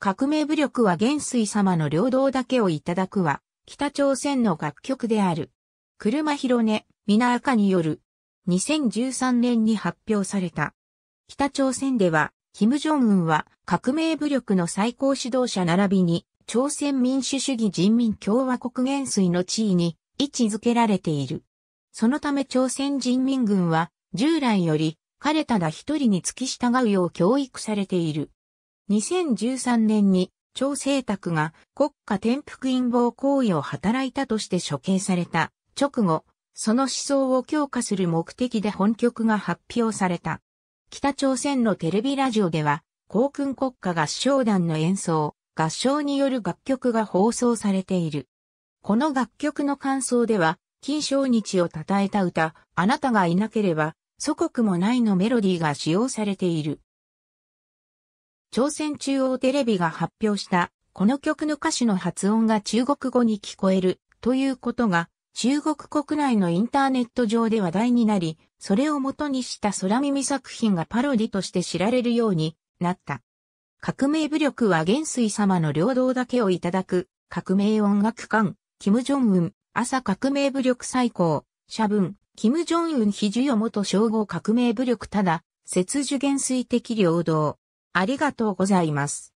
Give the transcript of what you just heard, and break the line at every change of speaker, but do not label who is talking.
革命武力は元帥様の領導だけをいただくは、北朝鮮の楽曲である。車広根、皆赤による、2013年に発表された。北朝鮮では、金正恩は革命武力の最高指導者並びに、朝鮮民主主義人民共和国元帥の地位に位置づけられている。そのため朝鮮人民軍は、従来より、彼ただ一人に付き従うよう教育されている。2013年に張清卓が国家転覆陰謀行為を働いたとして処刑された直後、その思想を強化する目的で本局が発表された。北朝鮮のテレビラジオでは、航空国家合唱団の演奏、合唱による楽曲が放送されている。この楽曲の感想では、金正日を称えた歌、あなたがいなければ、祖国もないのメロディーが使用されている。朝鮮中央テレビが発表したこの曲の歌詞の発音が中国語に聞こえるということが中国国内のインターネット上で話題になり、それを元にした空耳作品がパロディとして知られるようになった。革命武力は元帥様の領導だけをいただく、革命音楽館、金正恩、朝革命武力最高、社文、金正恩非授与元称号革命武力ただ、切除元帥的領導。ありがとうございます。